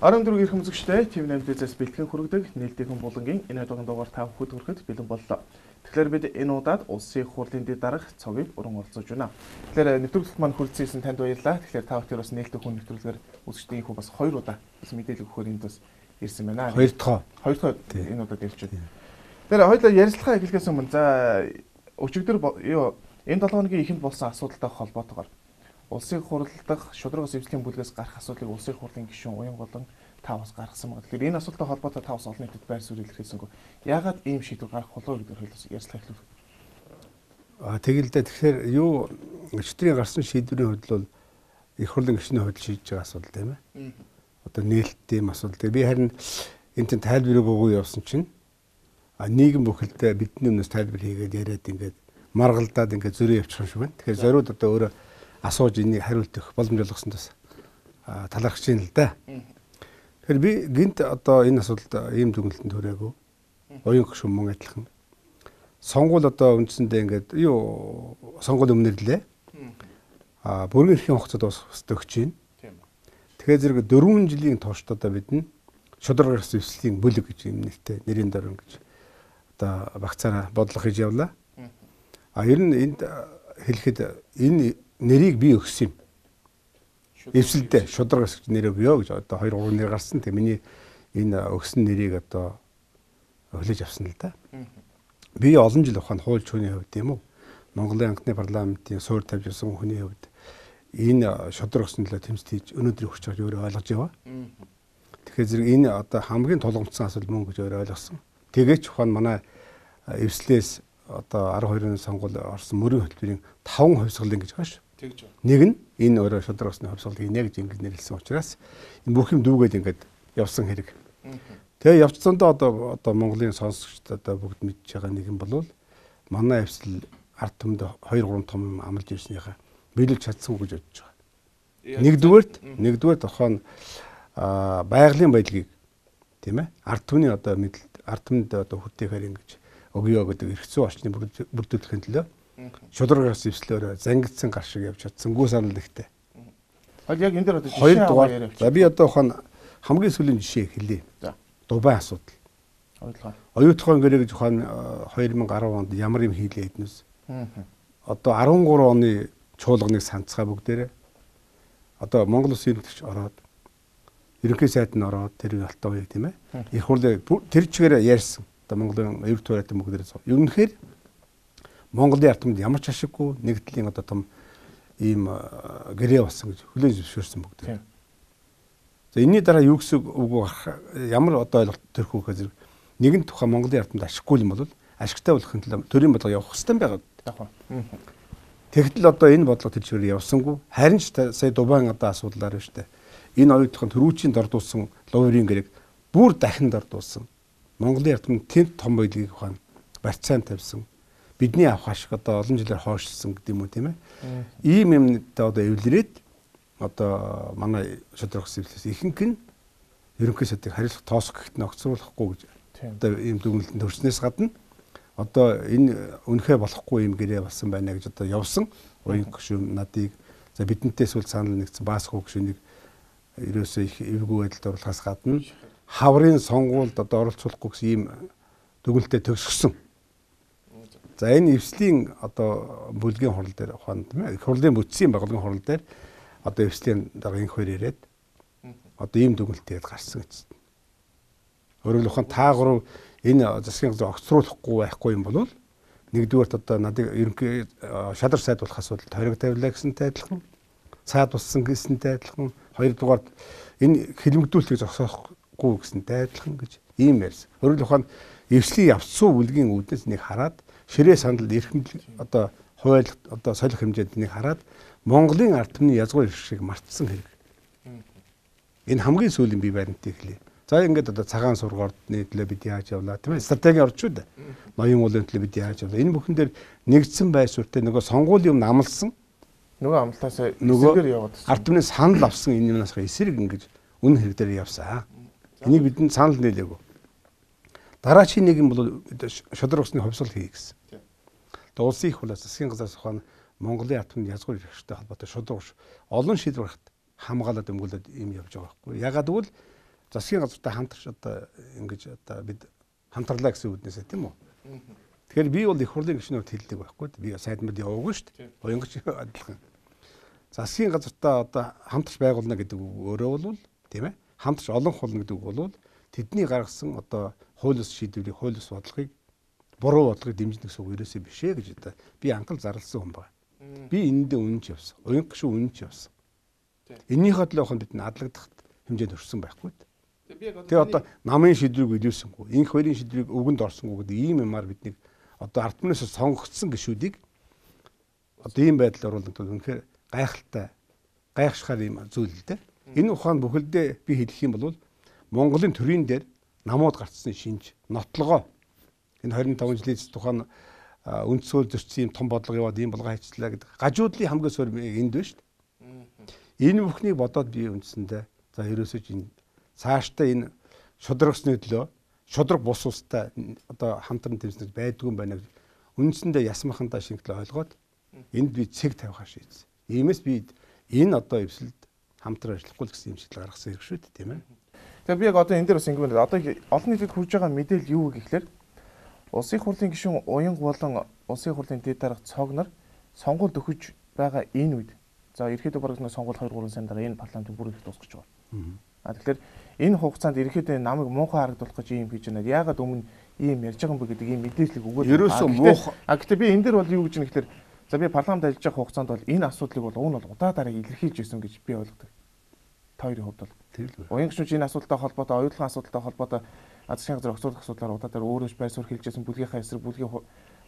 14 эрхэм үзэгчтэй TV 8 дээрээс бэлтгэн хүргэдэг нийлдэхэн булангийн энэ удаагийн дугаар тав хүд хүрэхэд бэлэн боллоо. Тэгэхээр бид энэ удаад улсын хурлын дэд дарах цогийг уран оролцож байна. Тэгэхээр э, нэвтрүүлэгт маань хүрэлцсэн танд баярлалаа. Тэгэхээр та бүхэн бас нийлдэх хүн нэвтрүүлгээр үзэгчдийн хүү бас хоёр удаа бас мэдээлэл өгөхөөр энд бас ирсэн байна. Хоёр дахь. Хоёр дахь энэ удаад ирчээд. Тэр хоёлаа ярилцлага эхлэхээс өмнө за өчигдөр юу энэ 7 хоногийн ихэнд болсон асуудалтай холбоотойгоор улсын хурал дах шудрагс эвслийн бүлгээс гарах асуудлыг улсын хурлын гишүүн уян болон тавс гаргасан байгаа. Тэгэхээр энэ асуултаа холбоотой тавс олон нийтэд байр суурь илэрхийлсэнгүү. Яагаад ийм шийдвэр гарах болов гэдэг хөлөөс ярьцлага эхлэв. А тэгэлдээ тэгэхээр юу өчтөрийн гарсан шийдвэрийн хувьд бол их хурлын гишүүний хувьд шийдэж байгаа асуудал тийм ээ. Одоо нээлттэй юм асуудал. Би харин энэ тань тайлбар өгөө явсан чинь а нийгэм бүхэлдээ бидний өмнөөс тайлбар хийгээд яриад ингээд маргалдаад ингээд зөрөө явчих юм шиг байна. Тэгэхээр зориуд одоо өөрөө асууж энийг хариулт өгөх боломж олгосон тас талархаж байна л да. Тэгэхээр би гинт одоо энэ асуудалд ийм дүгнэлтэнд хүрээгүй. Уян гүшүүн мөн адилхан. Сонгуул одоо үндсэндээ ингээд юу сонгуул өмнөрлөө. Аа бүрэн эрхийн хугацаа дуусах өгч байна. Тэгэхээр зэрэг 4 жилийн туршид одоо бид нь шудраг гарс өвслийн бүлэг гэж юм нэртэй нэрийн дөрөн гэж одоо вакцинаа бодлого хийж явлаа. А ер нь энд хэлэхэд энэ нэрийг би өгсөн юм. Эвсэлдээ шудраг хэсэгч нэрээ өгөө гэж одоо 2 3 нэр гарсан. Тэгээ миний энэ өгсөн нэрийг одоо өглөж авсан л да. Би олон жил ухаан хууль чууны хувьд юм уу? Монголын анхны парламентын суур тавьж авсан хүний хувьд энэ шодрог өснөлөө тэмцэж хийж өнөөдрийг хүрч байгаа өөрөө ойлгож яваа. Тэгэхээр зэрэг энэ одоо хамгийн тулгамдсан асуудал мөн гэж өөрөө ойлгосон. Тэгээч ухаан манай эвслээс одоо 12-ны сонгуул орсон мөрийн хөтөлбөрийн 5 хувьсгалын гэж байгаа шүү. Тэгж байна. Нэг нь энэ өөрөө шодрог усны хувьсгал хийнэ гэж ингэж нэрлсэн учраас энэ бүх юм дүүгээд ингээд явсан хэрэг. Тэгээ явцсандаа одоо одоо Монголын сонсогчд одоо бүгд мэдж байгаа нэг юм бол манай авсл ард түмэнд 2 3 том юм амлж ирснийхаа биелүүлж чадсан гэж бодож байгаа. Нэгдүгээрт нэгдүгээр тохоо нь байгалийн байдлыг тийм ээ ард түмний одоо мэдлэлд ард түмэнд одоо хүртээхээр ингэж өгөө гэдэг эргэцүү орчны бүрдүүлэхин төлөө шудраг ус ивслөөрөө зангидсан гар шиг явж чадсангүй санал ихтэй. Аль яг энэ дээр одоо жишээ аваа яриа. За би одоо ухаан хамгийн сүүлийн жишээ хэлье. За. Дубай асуудал. Ойлгоо. Оюутгын гэрээ гэж ухаан 2010 э, онд ямар юм хийлээ эднэс. Одоо 13 оны чуулганыг санацгаа бүгдээрээ. Одоо Монгол Улсын төвч ороод ерөнхий сайд нь ороод тэр алтан уяг тийм ээ. Их хурлын тэр чигээр ярьсан. Одоо Монголын ерөнхий туурайтан бүгдээрээ. Юунхээр Монголын ардманд ямар ч ашиггүй нэгдлийн одоо том ийм гэрээ болсон гэж хүлээн зөвшөөрсөн бүгд. За энэний дараа юу гэсэн үг гарах ямар одоо ойлголт төрөх вэ зэрэг нэгэн тухай Монголын ардманд ашиггүй юм бол ашигтай болохын тулд төрийн бодлого явах хэрэгтэй байгаа. Тэгтэл одоо энэ бодлого тэлшээр явсангүй харин ч сая Дубайн одоо асуудлаар байна шүү дээ. Энэ оюутгын төрүүчийн дордуулсан ловрын гэрэг бүр дахин дордуулсан. Монголын ардманд тэнд том баялагийг ухаан барьцаан тавьсан бидний авах ашиг одоо олон жилээр хойшлсон гэдэг юм уу тийм ээ. Ийм юмтай одоо эвлэрээд одоо манай шадрах сэвлээс ихэнх нь ерөнхий сайдыг харилцах тоосох гэхт нь огцруулахгүй гэж одоо ийм дүгнэлтэнд төрснээс гадна одоо энэ үнэхэ болохгүй юм гэрээ болсон байна гэж одоо явсан уян гүшүүн надыг за бидэнтэй эсвэл цаанал нэгсэн баасгүй гүшүүнийг ерөөсөө их эвгүй байдалд оруулахаас гадна хаврын сонгуульд одоо оролцуулахгүй гэсэн ийм дүгнэлтэд төгсгсөн. За энэ эвслийн одоо бүлгийн хурал дээр ухаан тийм ээ. Их хурлын бүтцийн байгуулгын хурал дээр одоо эвслийн дараа энэ хоёр ирээд одоо ийм дүгнэлтэд гарсан гэж. Өөрөөр хэлбэл ухаан таагур энэ засгийн газар огцруулахгүй байхгүй юм бол нэгдүгээрт одоо надыг ерөнхий э, шадар сайд болох асуудалд хориг тавилаа гэсэнтэй адилхан цаад болсон гэсэнтэй адилхан хоёрдугаарт энэ хилмгдүүлэлтийг зогсоохгүй гэсэнтэй адилхан гэж ийм ярьсан. Өөрөөр хэлбэл ухаан эвслийн явц суу бүлгийн үүднээс нэг хараад ширээ сандалд эрхэмл одоо хууль одоо солих хэмжээнд нэг хараад Монголын ард түмний язгуур иршийг мартсан хэрэг. Энэ хамгийн сүүлийн бие баримтыг хэлье. За ингээд одоо цагаан сургаар нийтлээ бид яаж явлаа тийм ээ стратеги орч шүү дээ. Ноён уулын төлөө бид яаж явлаа. Энэ бүхэн дээр нэгдсэн байр суурьтай нөгөө сонгуулийн юм амлсан. Нөгөө амлалтаас эсэргээр яваад байна. Ард түмний санал авсан энэ юмнаас эсэрэг ингээд үн хэрэг дээр явсаа. Энийг бидэнд санал нийлээгөө. Дараачийн нэг нь бол шодрог усны хувьсал хий гэсэн. Тэгээд улсын их хурлаа засгийн газраас ухаан Монголын атомны язгуур хэрэгжтэй холбоотой шодрог ус олон шийдвэрт хамгаалаад өмгөөлөд юм явж байгаа байхгүй. Ягаад гэвэл засгийн газартай хамтарч одоо ингэж одоо бид хамтарлаа гэсэн үднээсээ тийм үү? Тэгэхээр би бол их хурлын гишүүнөд хэлдэг байхгүй. Би сайдмад яваагүй шүү дээ. Уянгч адилхан. Засгийн газартаа одоо хамтарч байгуулна гэдэг өөрөө бол тийм ээ. Хамтарч олон хулна гэдэг бол тэдний гаргасан одоо хуулиас шийдвэрийг хуулиас бодлогыг буруу бодлогыг дэмжих гэсэн үг ерөөсөө биш ээ гэж одоо би анхал зарласан хүн байна. Би энэндээ үнэнч явсан. Уянг шүү үнэнч явсан. Энийхөө төлөөх нь бид надлагдах хэмжээнд хүрсэн байхгүй. Тэгээ одоо намын шийдвэрийг илүүсэнгүү. Инх хоёрын шийдвэрийг өвгөнд орсонгүү гэдэг ийм юмар бидний одоо ард түмнээс сонгогдсон гişүүдийг одоо ийм байдлаар бол үнэхээр гайхалтай гайхшихаар юм зүйл л дээ. Энэ ухаан бүхэлдээ би хэлэх юм бол Монголын төрийн дээр намууд гарцсан шинж нотлогоо энэ 25 жилийн тухайн үндсөөр зөрчсөн юм том бодлого яваад ийм болгоо хайцлаа гэдэг гажуудлын хамгийн суурь энд байна шүү дээ. Энэ бүхнийг бодоод би үндсэндээ за ерөөсөж энэ цаашдаа энэ шудрагсны төлөө шудраг бус устай одоо хамтран тэмцэж байдгүй юм байна гэж үндсэндээ ясмахандаа шингэл ойлгоод энд би цэг тавихаа шийдсэн. Иймээс би энэ одоо эвсэлд хамтран ажиллахгүй гэсэн юм шиг л гаргасан хэрэг шүү дээ тийм ээ. Тэгэхээр би яг одоо энэ дээр бас ингэвэл одоо олон нийтэд хүрж байгаа мэдээлэл юу вэ гэхлээр улсын хурлын гишүүн уянг болон улсын хурлын дэд дарга цог нар сонгуульд өгөж байгаа энэ үед за ерөөдөө бараг нэг сонгуул 2 3 сарын дараа энэ парламентын бүр их дуусгаж байгаа. Аа тэгэхээр энэ хугацаанд ерөөдөө намайг муухай харагдуулах гэж юм хийж байна. Яагаад өмнө ийм ярьж байгаа юм бэ гэдэг ийм мэдээлэл өгөөд ерөөсөө муухай. Аа гэтээ би энэ дээр бол юу гэж нэхэлэр за би парламент ажиллаж байгаа хугацаанд бол энэ асуудлыг бол уг нь бол удаа дараа илэрхийлж ирсэн гэж би ойлгодог хоёрын хувьд бол тэр л уянгач энэ асуудалтай холбоотой оюутлын асуудалтай холбоотой аз шин газар огцорлох асуудлаар удаа дээр өөрөө байр суурь хэлжсэн бүлгийнхаа эсрэг бүлгийн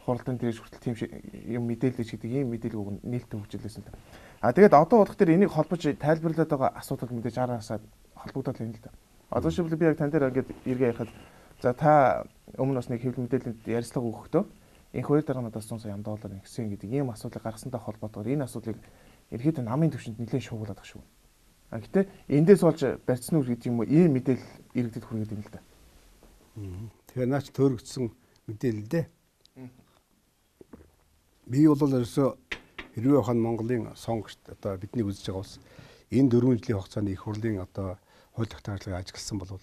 хуралдан дээрж хүртэл тийм юм мэдээлэлж гэдэг ийм мэдээлэл өгн нээлттэй хөгжүүлсэн л. А тэгээд одоо болох дээр энийг холбож тайлбарлаад байгаа асуудал мэдээж араасаа холбогдоод байна л да. Одоо шивлэ би яг тань дээр ингээд эргээ ярихад за та өмнө бас нэг хэвлэл мэдээлэлд ярьцлага өгөхдөө энэ хоёр дараа надаас 100 сая доллар нэгсэн гэдэг ийм асуудлыг гаргасантай холбоотойгоор энэ асуудлыг ерхэд намын төвшөнд нэлээд шуугуулдаг шүү. А гэтээ эндээс болж барьцсан үр гэдэг юм уу ийм мэдээлэл иргэдэд хүргэдэг юм л да. Тэгэхээр наач төрөгдсөн мэдээлэл дээ. Би бол ерөөсөө хэрвээ хаан Монголын сонгогчд одоо бидний үзэж байгаа бас энэ дөрвөн жилийн хугацаанд их хурлын одоо хууль тогтоох арилгааг ажигласан бол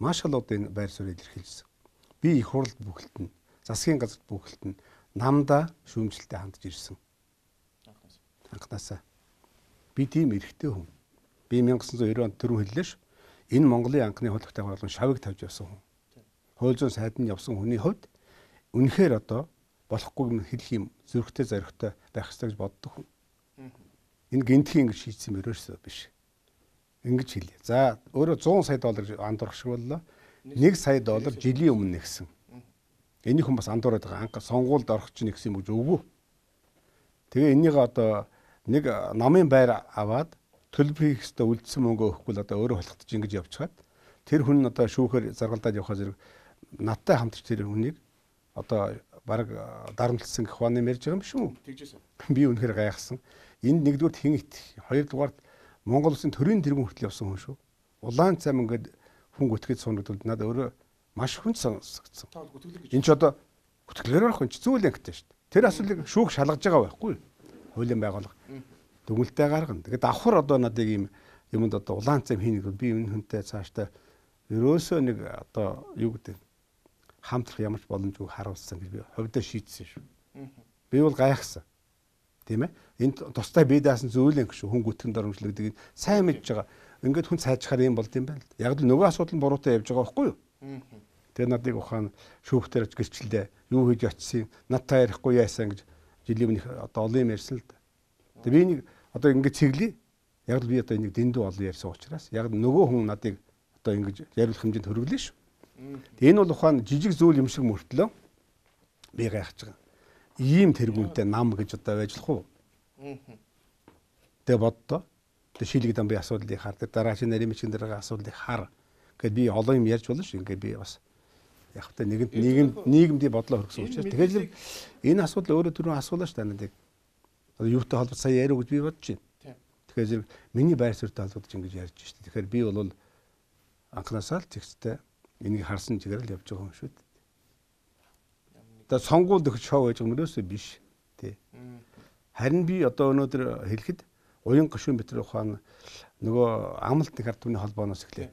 маш их одоо энэ байр суурийг илэрхийлсэн. Би их хурлд бүхэлд нь засгийн газарт бүхэлд нь намда шүүмжлэлтэй хандж ирсэн. Анхнаасаа. Би тийм эрэгтэй хүн би 1990 онд төрөн хэллээш энэ Монголын анхны хөлөгтэй болгон шавыг тавьж явсан хүн. Хууль зүйн сайд нь явсан хүний хувьд үнэхээр одоо болохгүй юм хэлэх юм зөрөгтэй зоригтой байх хэрэгтэй гэж боддог хүн. Энэ гинтхийн ингэж шийдсэн мөрөөсөө биш. Ингэж хэлье. За өөрөө 100 сая доллар андуурах шиг боллоо. 1 сая доллар жилийн өмнө нэгсэн. Энийг хүн бас андуураад байгаа. Анх сонгуульд орох чинь нэгсэн юм гэж өвөө. Тэгээ энийг одоо нэг намын байр аваад төлбөр хийх хэвээр үлдсэн мөнгө өгөхгүй л одоо өөрөө холхотж ингэж явчихад тэр хүн нь одоо шүүхээр заргалдаад явхаа зэрэг надтай хамтарч тэр хүнийг одоо баг дарамтлсан гэх хааны мэрж байгаа юм шүү. Тэгжсэн. Би үнэхээр гайхсан. Энд нэгдүгээр хэн итэх, хоёрдугаар Монгол улсын төрийн тэргүүн хүртэл явсан хүн шүү. Улаан цай мөнгөд хүн гүтгэж суунагдвал надад өөрөө маш хүн сонсогдсон. Энд ч одоо гүтгэлээр авах хүн ч зүйл ангитай шүү. Тэр асуулыг шүүх шалгаж байгаа байхгүй юу? Хуулийн байгууллага дүнэлтэ гаргана. Тэгээд давхар одоо надыг ийм юмд одоо улаан цэм хийх бол би энэ хүнтэй цаашдаа ерөөсөө нэг одоо юу гэдэг хамтрах ямарч боломжгүй харуулсан гэж би ховдоо шийдсэн шүү. Би бол гайхсан. Тийм ээ. Энд тустай би даасан зүйл юм шүү. Хүн гүтгэн дөрмжлөгдөг нь сайн мэдж байгаа. Ингээд хүн цаажхаар юм болд юм байна л. Яг л нөгөө асуудал нь буруутай явж байгаа байхгүй юу? Тэгээ надыг ухаан шүүхтэр очиж гэрчлээ. Юу хийж очисын надтай ярихгүй яасан гэж жилийн өмнөх одоо олон юм ярьсан л да. Тэгээ би энийг одоо ингэ цэглэе. Яг л би одоо энийг дэндүү олон ярьсан учраас яг нөгөө хүн надыг одоо ингэж яриулах хэмжээнд хөрвөлөө шүү. Энэ бол ухаан жижиг зүйл юм шиг мөртлөө би гайхаж байгаа. Ийм тэргүүнтэй нам гэж одоо байж болох уу? Тэ боддоо. Тэ шилэг дамбын асуудлыг хар. Тэ дараачийн нарийн мэчин дээрээ асуудлыг хар. Гэт би олон юм ярьж болно шүү. Ингээ би бас яг хөтэ нэгэн нийгэм нийгэмдээ бодлоо хөргсөн учраас тэгэхээр энэ асуудал өөрөө түрүүн асуулаа шүү дээ юутай холбоо сая яриа гэж би бодож байна. Тэгэхээр зэрэг миний байр суурьтай холбогдож ингэж ярьж штэ. Тэгэхээр би бол анханасаа л тексттэй энийг харсан чигээр л явж байгаа юм шүү дээ. Тэгээд сонгуулд өгч шоу байж байгаа мөрөөсөө биш тий. Харин би одоо өнөөдөр хэлэхэд уян гашуун битэр ухаан нөгөө амлалт нэг ард түмний холбооноос эхлээд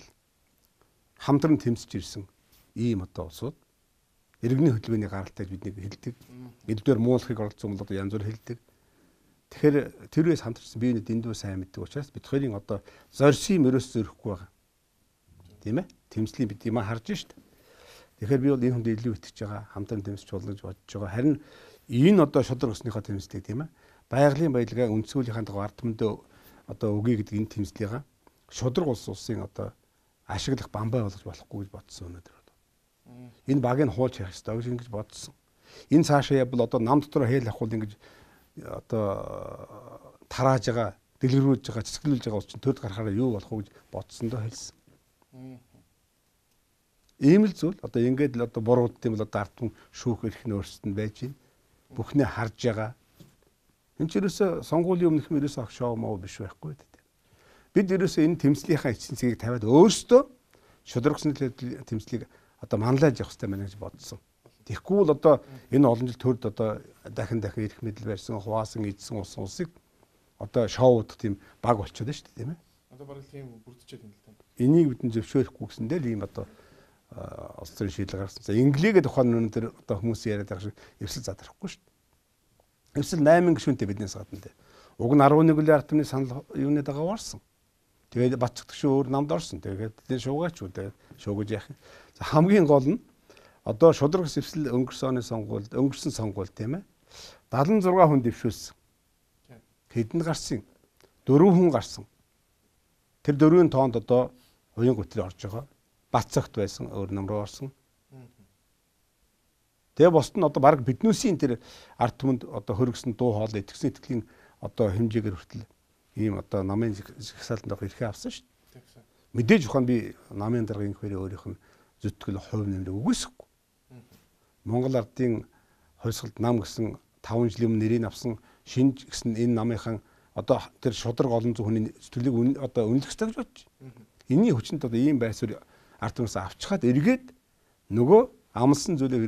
хамтран тэмцэж ирсэн ийм одоо улсууд иргэний хөдөлгөөний гаралтай биднийг хэлдэг. Эдгээр муулахыг оролцсон бол одоо янз бүр хэлдэг Тэгэхээр тэрвээс хамтарсан бие биенээ дэндүү сайн мэддэг учраас бид хоёрын одоо зорьсын мөрөөс зөрөхгүй байгаа. Тийм ээ? Тэмцлийн бид юм харж шít. Тэгэхээр би бол энэ хүнд илүү итгэж байгаа. Хамтран тэмцч болно гэж бодож байгаа. Харин энэ одоо шодрог осныхоо тэмцлийг тийм ээ? Байгалийн баялгаа үндсүүлийнхаа дагуу ард түмдөө одоо өгье гэдэг энэ тэмцлийг шодрог улс улсын одоо ашиглах бамбай болгож болохгүй гэж бодсон өнөөдөр. Энэ багийг хуулж ярих хэрэгтэй гэж ингэж бодсон. Энэ цаашаа ябал одоо нам дотор хэл ахвал ингэж одоо тарааж байгаа дэлгэрүүлж байгаа цэцгэлүүлж байгаа учраас төрд гарахаараа юу болох вэ гэж бодсон доо хэлсэн. Ийм л зүйл одоо ингээд л одоо буруудт юм бол одоо ард хүн шүүх эрх нь өөрсдөнд байж байна. Бүхнээ харж байгаа. Энд ч ерөөсө сонгуулийн өмнөх мөрөөс ах шоу моо биш байхгүй дээ. Бид ерөөсө энэ тэмцлийнхаа эцэнцгийг тавиад өөрсдөө шудрагсны тэмцлийг одоо манлайлж явах хэрэгтэй мэнэ гэж бодсон. Тэгэхгүй бол одоо энэ олон жил төрд одоо дахин дахин эрх мэдэл барьсан, хуваасан, эзсэн ус улсыг одоо шоуд тийм баг болчиход байна шүү дээ, тийм ээ. Одоо бараг тийм бүрдчихэд юм л тань. Энийг бидэн зөвшөөрөхгүй гэсэндээ л ийм одоо улс төрийн шийдэл гаргасан. За инглигээ тухайн өнөдөр одоо хүмүүс яриад байгаа шиг эвсэл задрахгүй шүү дээ. Эвсэл 8 гишүүнтэй биднээс гадна дээ. Уг нь 11 үл ард түмний санал юуны дагаа орсон. Тэгээд батцдаг шүү өөр намд орсон. Тэгээд тэд шуугаач үү тэгээд шуугаж яах. За хамгийн гол нь одоо шудрагс эвсэл өнгөрсөн оны сонгуульд өнгөрсөн сонгуульд тийм ээ 76 хүн дэвшүүлсэн. Хэдэнд гарсан? 4 хүн гарсан. Тэр дөрвийн тоонд одоо уян гүтэл орж байгаа. Бат цагт байсан өөр нэмрөө орсон. Тэгээ босд нь одоо баг биднүүсийн тэр ард түмэнд одоо хөргсөн дуу хоол итгэсэн итгэлийн одоо хэмжээгээр хүртэл ийм одоо намын захисалтанд авах эрхээ авсан шүү дээ. Мэдээж ухаан би намын даргаын хөрөө өөрийнх нь зүтгэл хувь нэмрээ үгүйсэхгүй. Монгол ардын хувьсгалт нам гэсэн 5 жилийн өмнө нэрийг авсан шинж гэсэн энэ намынхан одоо тэр шудраг олон зүүн хүний сэтгэлийг одоо үнэлэх хэрэгтэй гэж бодож. Энийн хүчинд одоо ийм байсвар ард түмнээс авчихад эргээд нөгөө амлсан зүйлээ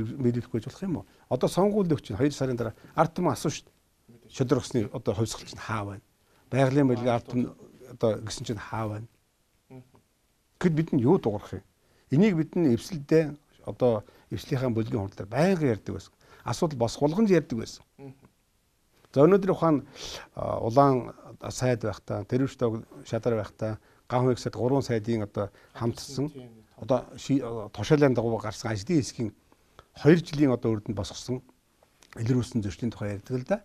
биелүүлэхгүй болох юм уу? Одоо сонгууль өгч чинь 2 сарын дараа ард түмэн асуу шүү дээ. Шудрагсны одоо хувьсгалт чинь хаа байна? Байгалийн байлгийн ард түмэн одоо гэсэн чинь хаа байна? Гэт бид нь юу дуурах юм? Энийг бид нь эвсэлдээ одоо Эвслийнхаа бүлгийн хурд дээр байнга ярьдаг байсан. Асуудал босох болгонд ярьдаг байсан. За өнөөдөр ухаан улаан сайд байхдаа, тэрвштэй шадар байхдаа ган хувьсад 3 сайдын одоо хамтсан одоо тушаалын дагуу гарсан ажлын хэсгийн 2 жилийн одоо үрдэнд босгосон илрүүлсэн зөрчлийн тухай ярьдаг л да.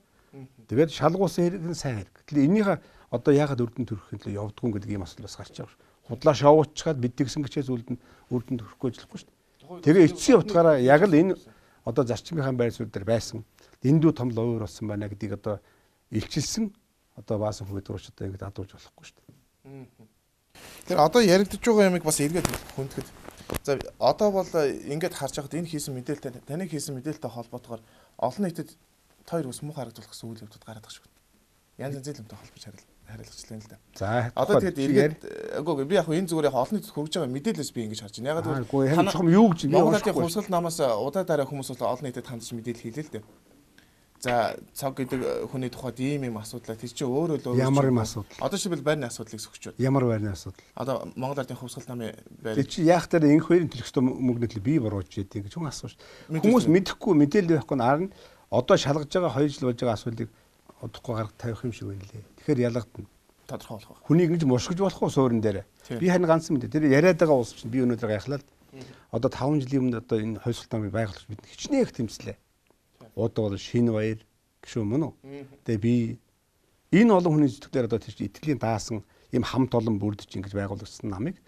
Тэгээд шалгуулсан хэрэг нь сайн хэрэг. Тэгэл энийх одоо яагаад үрдэн төрөхийн төлөө явдггүй гэдэг ийм асуудал бас гарч байгаа шүү. Худлаа шавуучгаад бидгсэн гэчээс үлдэн үрдэн төрөхгүй ажиллахгүй шүү. Тэгээ эцсийн утгаараа яг л энэ одоо зарчингийнхан байр суурь дээр байсан эндүү том ловер болсон байна гэдгийг одоо илчилсэн одоо баасан хөөдрөөч одоо ингэ дадуулж болохгүй шүү дээ. Тэр одоо яригдж байгаа ямыг бас эргээд хүндэхэд за одоо бол ингээд харж байхад энэ хийсэн мэдээлэлтэй таны хийсэн мэдээлэлтэй холбоотойгоор олон нийтэд тойр ус муу харагдуулах гэсэн үйл явдлууд гараад байгаа шүү. Янз янз зэлэмтэй холбож харилаа хариулгачлаа л да. За одоо тэгээд эргээд э, үгүй би яг энэ зүгээр яг олонний хүрж байгаа мэдээлэлс би ингэж харж байна. Ягаад гэвэл хана чухам юу гэж би Монголын хувьсгал намаас э, удаа дараа хүмүүс бол олон нийтэд хандж мэдээлэл хийлээ л дээ. За цаг гэдэг э, хүний тухайд ийм ийм асуудлаа тэр чинь өөрөө л ямар юм асуудал. Одоо шивэл байрны асуудлыг сөхчөөд. Ямар байрны асуудал. Одоо Монгол Ардын хувьсгал намын байр. Тэр чинь яг тэр энх хоёрын төлөхтөө мөнгөнд л бий боруулж яадаг гэж хүн асууш. Хүмүүс мэдэхгүй мэдээлэл байхгүй нь арна. Одоо шалгаж байгаа 2 жил болж байгаа асуудлыг удахгүй гаргах тавих юм шиг байна лээ тэгэхээр ялгадна. Тодорхой болох. Хүнийг ингэж мушгиж болох уу суурин дээр? Би харин ганцхан мэдээ. Тэр яриад байгаа уус чинь би өнөөдөр гайхлаа л. Одоо 5 жилийн өмнө одоо энэ хойсолтын байгуулагч бид хичнээн их тэмцлээ. Ууд бол шин баяр гişүү мөн үү? Тэгээ би энэ олон хүний зүтгээр одоо тэр итгэлийн даасан ийм хамт олон бүрдэж ингэж байгуулагдсан намыг